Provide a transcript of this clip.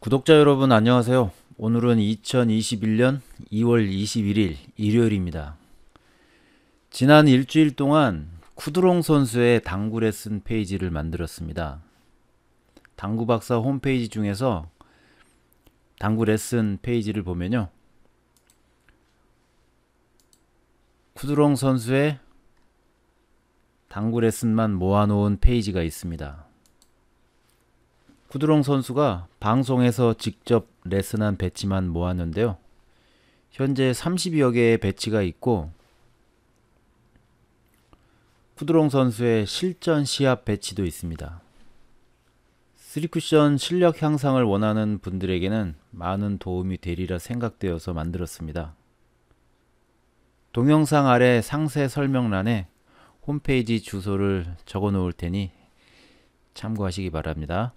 구독자 여러분 안녕하세요. 오늘은 2021년 2월 21일 일요일입니다. 지난 일주일 동안 쿠드롱 선수의 당구 레슨 페이지를 만들었습니다. 당구 박사 홈페이지 중에서 당구 레슨 페이지를 보면요. 쿠드롱 선수의 당구 레슨만 모아놓은 페이지가 있습니다. 구드롱 선수가 방송에서 직접 레슨한 배치만 모았는데요. 현재 3 2여 개의 배치가 있고 구드롱 선수의 실전 시합 배치도 있습니다. 3쿠션 실력 향상을 원하는 분들에게는 많은 도움이 되리라 생각되어서 만들었습니다. 동영상 아래 상세 설명란에 홈페이지 주소를 적어 놓을 테니 참고하시기 바랍니다.